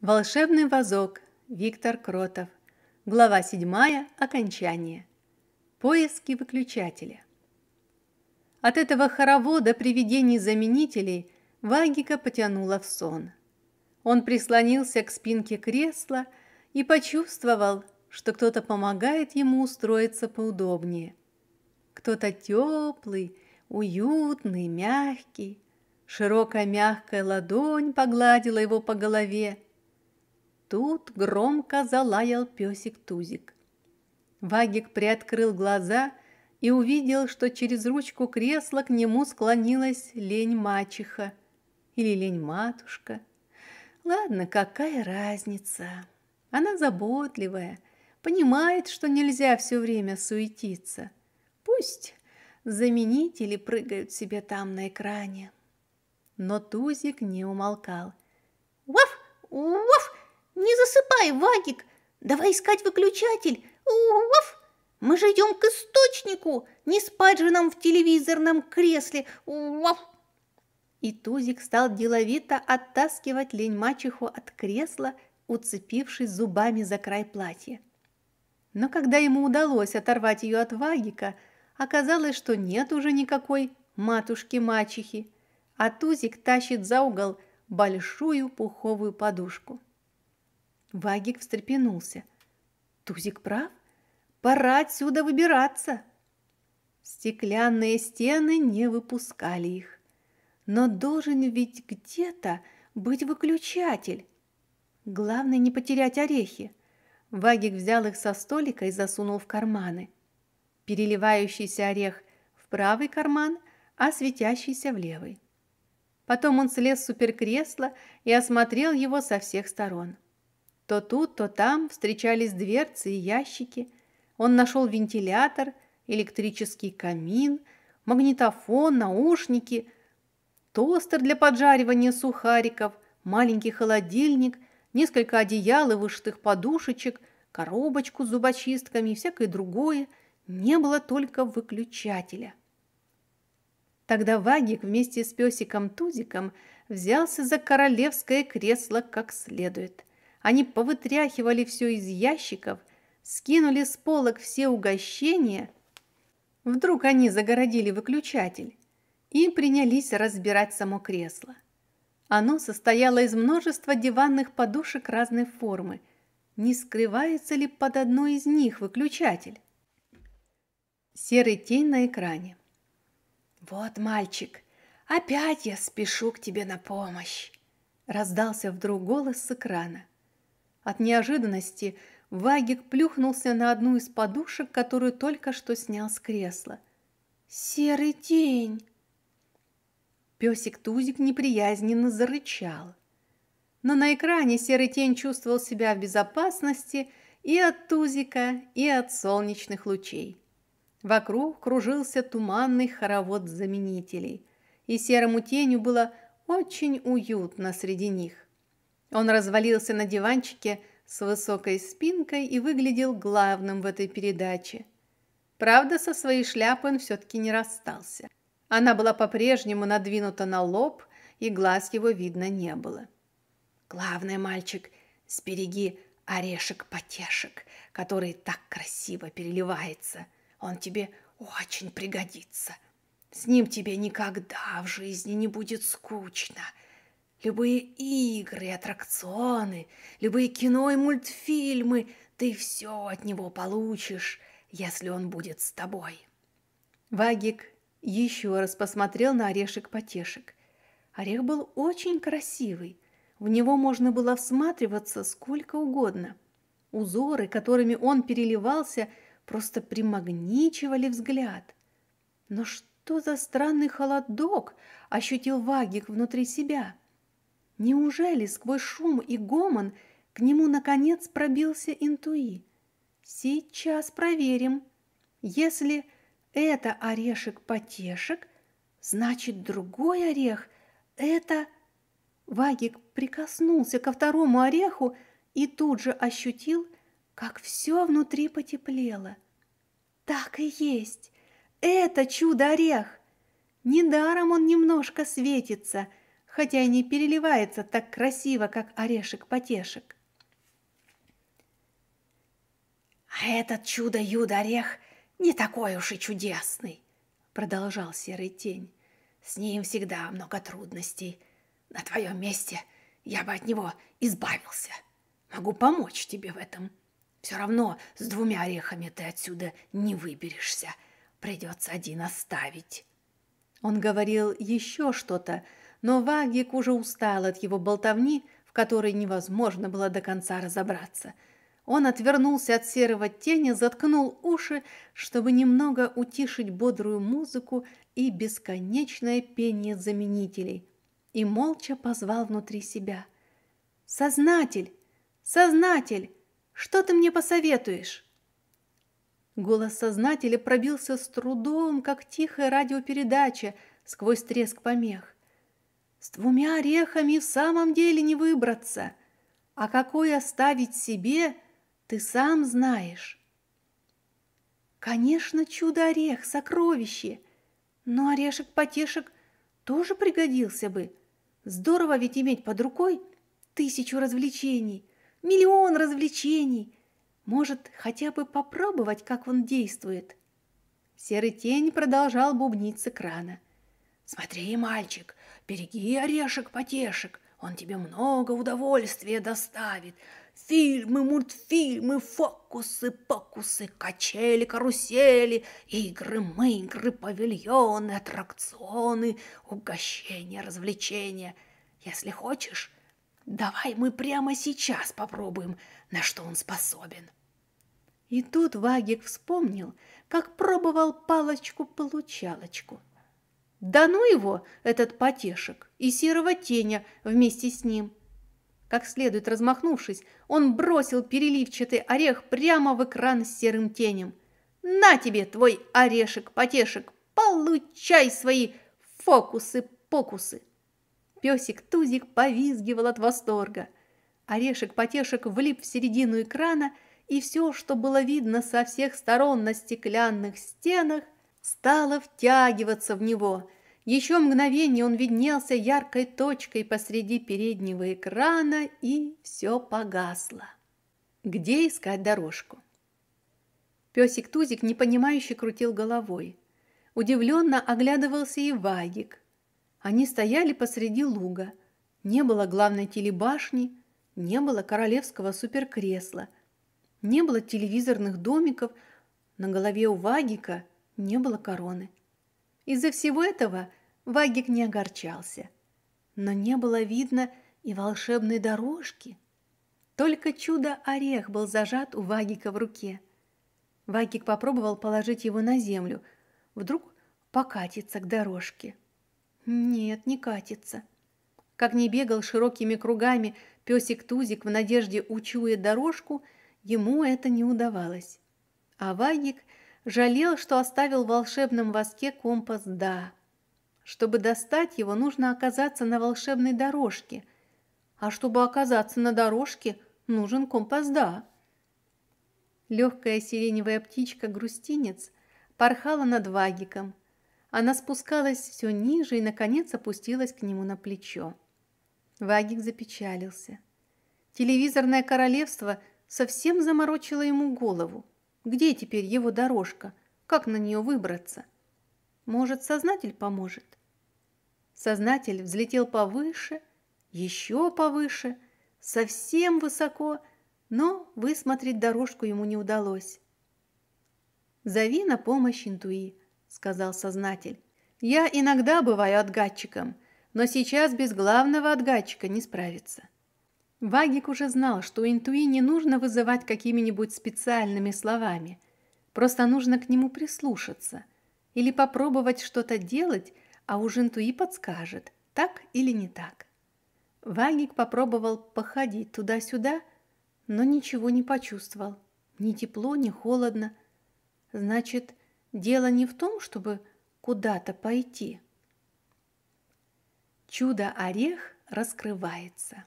Волшебный вазок. Виктор Кротов. Глава 7. Окончание. Поиски выключателя. От этого хоровода привидений-заменителей Вагика потянуло в сон. Он прислонился к спинке кресла и почувствовал, что кто-то помогает ему устроиться поудобнее. Кто-то теплый, уютный, мягкий. Широкая мягкая ладонь погладила его по голове – Тут громко залаял песик Тузик. Вагик приоткрыл глаза и увидел, что через ручку кресла к нему склонилась лень-мачеха или лень-матушка. Ладно, какая разница? Она заботливая, понимает, что нельзя все время суетиться. Пусть заменители прыгают себе там на экране. Но Тузик не умолкал. «Уаф! Уаф!» «Не засыпай, Вагик! Давай искать выключатель! Уф! Мы же идем к источнику! Не спать же нам в телевизорном кресле! Уф!» И Тузик стал деловито оттаскивать лень мачеху от кресла, уцепившись зубами за край платья. Но когда ему удалось оторвать ее от Вагика, оказалось, что нет уже никакой матушки-мачехи, а Тузик тащит за угол большую пуховую подушку. Вагик встрепенулся. Тузик прав? Пора отсюда выбираться. Стеклянные стены не выпускали их. Но должен ведь где-то быть выключатель. Главное не потерять орехи. Вагик взял их со столика и засунул в карманы. Переливающийся орех в правый карман, а светящийся в левый. Потом он слез с суперкресла и осмотрел его со всех сторон. То тут, то там встречались дверцы и ящики. Он нашел вентилятор, электрический камин, магнитофон, наушники, тостер для поджаривания сухариков, маленький холодильник, несколько одеял и вышитых подушечек, коробочку с зубочистками и всякое другое. Не было только выключателя. Тогда Вагик вместе с песиком Тузиком взялся за королевское кресло как следует. Они повытряхивали все из ящиков, скинули с полок все угощения. Вдруг они загородили выключатель и принялись разбирать само кресло. Оно состояло из множества диванных подушек разной формы. Не скрывается ли под одной из них выключатель? Серый тень на экране. «Вот, мальчик, опять я спешу к тебе на помощь!» Раздался вдруг голос с экрана. От неожиданности Вагик плюхнулся на одну из подушек, которую только что снял с кресла. «Серый день!» Пёсик Тузик неприязненно зарычал. Но на экране серый тень чувствовал себя в безопасности и от Тузика, и от солнечных лучей. Вокруг кружился туманный хоровод заменителей, и серому тенью было очень уютно среди них. Он развалился на диванчике с высокой спинкой и выглядел главным в этой передаче. Правда, со своей шляпой он все-таки не расстался. Она была по-прежнему надвинута на лоб, и глаз его видно не было. «Главное, мальчик, сбереги орешек-потешек, который так красиво переливается. Он тебе очень пригодится. С ним тебе никогда в жизни не будет скучно», Любые игры, аттракционы, любые кино и мультфильмы, ты все от него получишь, если он будет с тобой. Вагик еще раз посмотрел на орешек-потешек. Орех был очень красивый. В него можно было всматриваться сколько угодно. Узоры, которыми он переливался, просто примагничивали взгляд. Но что за странный холодок ощутил Вагик внутри себя – Неужели сквозь шум и гомон к нему наконец пробился интуи? Сейчас проверим. Если это орешек-потешек, значит, другой орех – это… Вагик прикоснулся ко второму ореху и тут же ощутил, как все внутри потеплело. Так и есть! Это чудо-орех! Недаром он немножко светится – хотя и не переливается так красиво, как орешек-потешек. «А этот чудо-юдо-орех не такой уж и чудесный», — продолжал Серый Тень. «С ним всегда много трудностей. На твоем месте я бы от него избавился. Могу помочь тебе в этом. Все равно с двумя орехами ты отсюда не выберешься. Придется один оставить». Он говорил еще что-то, но Вагик уже устал от его болтовни, в которой невозможно было до конца разобраться. Он отвернулся от серого тени, заткнул уши, чтобы немного утишить бодрую музыку и бесконечное пение заменителей, и молча позвал внутри себя. «Сознатель! Сознатель! Что ты мне посоветуешь?» Голос сознателя пробился с трудом, как тихая радиопередача сквозь треск помех. С двумя орехами в самом деле не выбраться, а какой оставить себе, ты сам знаешь. Конечно, чудо-орех, сокровище, но орешек-потешек тоже пригодился бы. Здорово ведь иметь под рукой тысячу развлечений, миллион развлечений. Может, хотя бы попробовать, как он действует. Серый тень продолжал бубнить с экрана. Смотри, мальчик, береги орешек-потешек, он тебе много удовольствия доставит. Фильмы, мультфильмы, фокусы, покусы, качели, карусели, игры, мыгры, павильоны, аттракционы, угощения, развлечения. Если хочешь, давай мы прямо сейчас попробуем, на что он способен. И тут Вагик вспомнил, как пробовал палочку-получалочку – да ну его, этот потешек, и серого теня вместе с ним. Как следует размахнувшись, он бросил переливчатый орех прямо в экран с серым тенем. «На тебе, твой орешек, потешек, получай свои фокусы-покусы!» Песик-тузик повизгивал от восторга. Орешек-потешек влип в середину экрана, и все, что было видно со всех сторон на стеклянных стенах – стала втягиваться в него. Еще мгновение он виднелся яркой точкой посреди переднего экрана, и все погасло. Где искать дорожку? Песик Тузик непонимающе крутил головой. Удивленно оглядывался и Вагик. Они стояли посреди луга. Не было главной телебашни, не было королевского суперкресла, не было телевизорных домиков. На голове у Вагика не было короны. Из-за всего этого Вагик не огорчался. Но не было видно и волшебной дорожки. Только чудо-орех был зажат у Вагика в руке. Вагик попробовал положить его на землю. Вдруг покатится к дорожке. Нет, не катится. Как не бегал широкими кругами песик-тузик в надежде учуя дорожку, ему это не удавалось. А Вагик Жалел, что оставил в волшебном воске компас «Да». Чтобы достать его, нужно оказаться на волшебной дорожке. А чтобы оказаться на дорожке, нужен компас «Да». Легкая сиреневая птичка-грустинец порхала над вагиком. Она спускалась все ниже и, наконец, опустилась к нему на плечо. Вагик запечалился. Телевизорное королевство совсем заморочило ему голову. Где теперь его дорожка? Как на нее выбраться? Может, сознатель поможет? Сознатель взлетел повыше, еще повыше, совсем высоко, но высмотреть дорожку ему не удалось. «Зови на помощь интуи», — сказал сознатель. «Я иногда бываю отгадчиком, но сейчас без главного отгадчика не справиться. Вагик уже знал, что интуи не нужно вызывать какими-нибудь специальными словами. Просто нужно к нему прислушаться или попробовать что-то делать, а уж интуи подскажет, так или не так. Вагик попробовал походить туда-сюда, но ничего не почувствовал. Ни тепло, ни холодно. Значит, дело не в том, чтобы куда-то пойти. Чудо-орех раскрывается.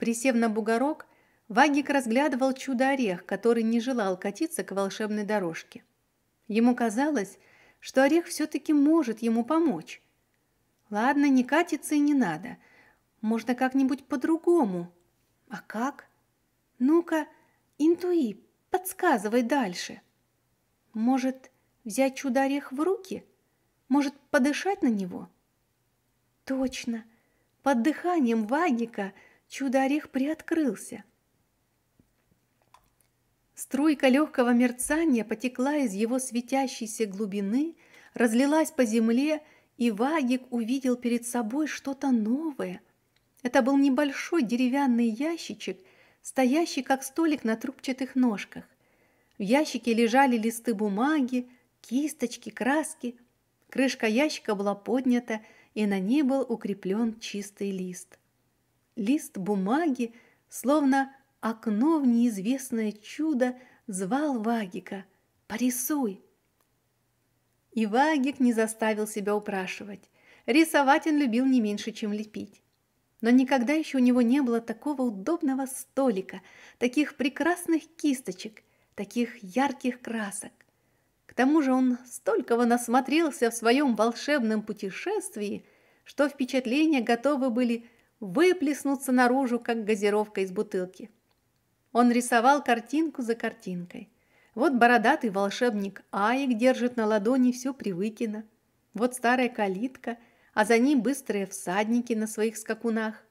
Присев на бугорок, Вагик разглядывал чудо-орех, который не желал катиться к волшебной дорожке. Ему казалось, что орех все-таки может ему помочь. Ладно, не катиться и не надо. Можно как-нибудь по-другому. А как? Ну-ка, интуи, подсказывай дальше. Может, взять чудо-орех в руки? Может, подышать на него? Точно. Под дыханием Вагика – чудо-орех приоткрылся. Струйка легкого мерцания потекла из его светящейся глубины, разлилась по земле, и Вагик увидел перед собой что-то новое. Это был небольшой деревянный ящичек, стоящий как столик на трубчатых ножках. В ящике лежали листы бумаги, кисточки, краски. Крышка ящика была поднята, и на ней был укреплен чистый лист. Лист бумаги, словно окно в неизвестное чудо, звал Вагика «Порисуй!». И Вагик не заставил себя упрашивать. Рисовать он любил не меньше, чем лепить. Но никогда еще у него не было такого удобного столика, таких прекрасных кисточек, таких ярких красок. К тому же он столького насмотрелся в своем волшебном путешествии, что впечатления готовы были выплеснуться наружу, как газировка из бутылки. Он рисовал картинку за картинкой. Вот бородатый волшебник Аик держит на ладони все Привыкино. Вот старая калитка, а за ней быстрые всадники на своих скакунах.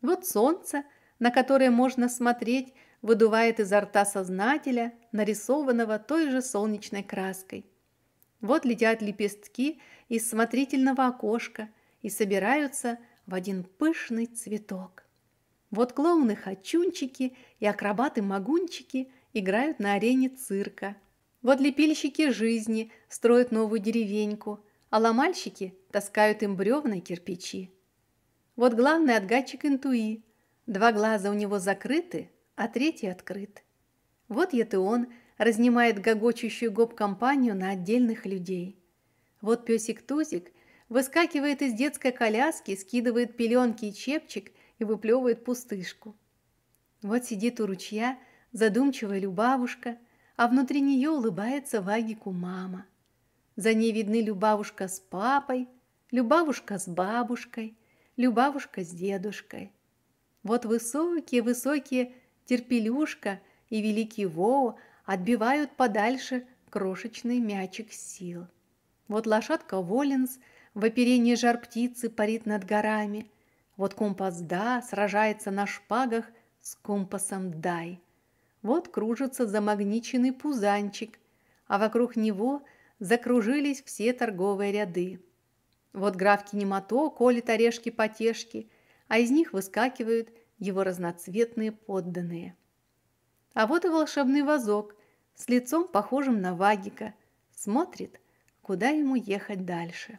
Вот солнце, на которое можно смотреть, выдувает изо рта сознателя, нарисованного той же солнечной краской. Вот летят лепестки из смотрительного окошка и собираются – в один пышный цветок. Вот клоуны-хачунчики и акробаты-магунчики играют на арене цирка. Вот лепильщики жизни строят новую деревеньку, а ломальщики таскают им бревна и кирпичи. Вот главный отгадчик интуи. Два глаза у него закрыты, а третий открыт. Вот Етеон разнимает гогочущую гоп-компанию на отдельных людей. Вот песик Тузик – Выскакивает из детской коляски, скидывает пеленки и чепчик и выплевывает пустышку. Вот сидит у ручья задумчивая Любавушка, а внутри нее улыбается Вагику мама. За ней видны Любавушка с папой, Любавушка с бабушкой, Любавушка с дедушкой. Вот высокие-высокие терпелюшка и великий Воу отбивают подальше крошечный мячик сил. Вот лошадка Воленс – в оперении жар птицы парит над горами. Вот компас да сражается на шпагах с компасом дай. Вот кружится замагниченный пузанчик, а вокруг него закружились все торговые ряды. Вот граф Кинемато колет орешки-потешки, а из них выскакивают его разноцветные подданные. А вот и волшебный вазок с лицом, похожим на Вагика, смотрит, куда ему ехать дальше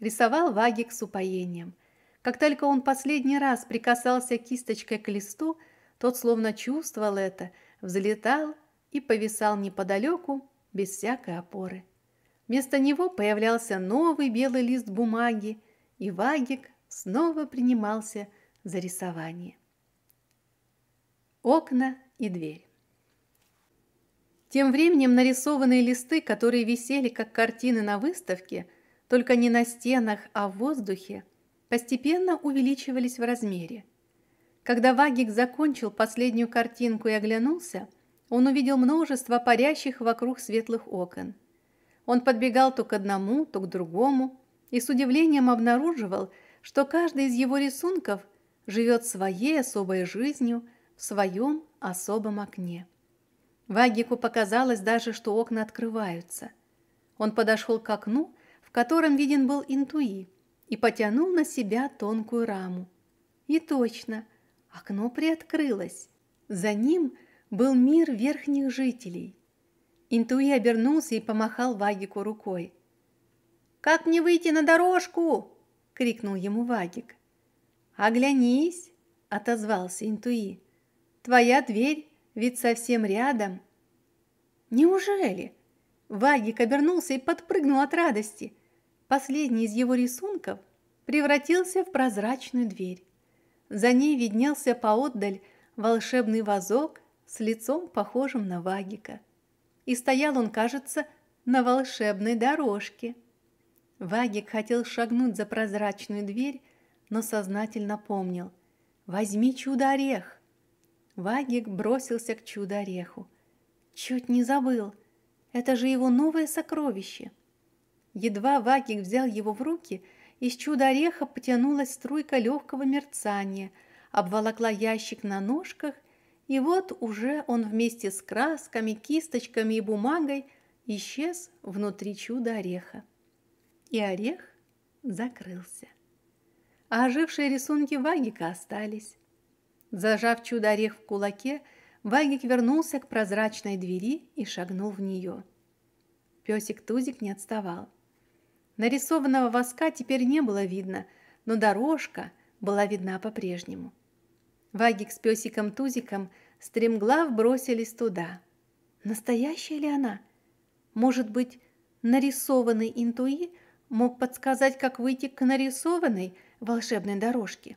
рисовал Вагик с упоением. Как только он последний раз прикасался кисточкой к листу, тот словно чувствовал это, взлетал и повисал неподалеку, без всякой опоры. Вместо него появлялся новый белый лист бумаги, и Вагик снова принимался за рисование. Окна и дверь. Тем временем нарисованные листы, которые висели как картины на выставке – только не на стенах, а в воздухе, постепенно увеличивались в размере. Когда Вагик закончил последнюю картинку и оглянулся, он увидел множество парящих вокруг светлых окон. Он подбегал то к одному, то к другому и с удивлением обнаруживал, что каждый из его рисунков живет своей особой жизнью в своем особом окне. Вагику показалось даже, что окна открываются. Он подошел к окну в котором виден был интуи, и потянул на себя тонкую раму. И точно, окно приоткрылось. За ним был мир верхних жителей. Интуи обернулся и помахал Вагику рукой. «Как мне выйти на дорожку?» – крикнул ему Вагик. «Оглянись!» – отозвался Интуи. «Твоя дверь ведь совсем рядом». «Неужели?» Вагик обернулся и подпрыгнул от радости. Последний из его рисунков превратился в прозрачную дверь. За ней виднелся поотдаль волшебный вазок с лицом, похожим на Вагика. И стоял он, кажется, на волшебной дорожке. Вагик хотел шагнуть за прозрачную дверь, но сознательно помнил. «Возьми чудо-орех!» Вагик бросился к чудо-ореху. Чуть не забыл. Это же его новое сокровище. Едва Вагик взял его в руки, из чуда ореха потянулась струйка легкого мерцания, обволокла ящик на ножках, и вот уже он вместе с красками, кисточками и бумагой исчез внутри чуда ореха. И орех закрылся. А ожившие рисунки Вагика остались. Зажав чудо-орех в кулаке, Вагик вернулся к прозрачной двери и шагнул в нее. Песик Тузик не отставал. Нарисованного воска теперь не было видно, но дорожка была видна по-прежнему. Вагик с песиком Тузиком стремглав бросились туда. Настоящая ли она? Может быть, нарисованный интуи мог подсказать, как выйти к нарисованной волшебной дорожке?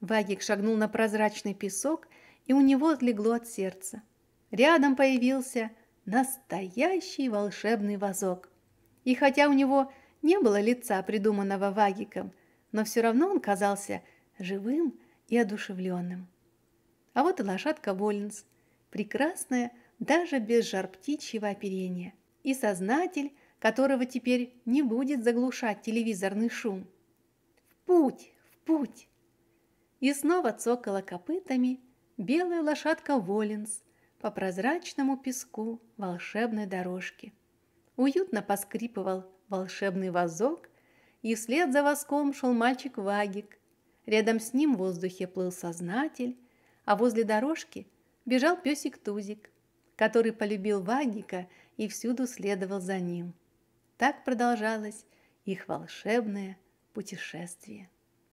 Вагик шагнул на прозрачный песок, и у него отлегло от сердца. Рядом появился настоящий волшебный вазок. И хотя у него не было лица, придуманного Вагиком, но все равно он казался живым и одушевленным. А вот и лошадка Волинс, прекрасная даже без жар оперения, и сознатель, которого теперь не будет заглушать телевизорный шум. В путь, в путь! И снова цокала копытами белая лошадка Волинс по прозрачному песку волшебной дорожки. Уютно поскрипывал волшебный вазок, и вслед за воском шел мальчик Вагик. Рядом с ним в воздухе плыл сознатель, а возле дорожки бежал песик Тузик, который полюбил Вагика и всюду следовал за ним. Так продолжалось их волшебное путешествие.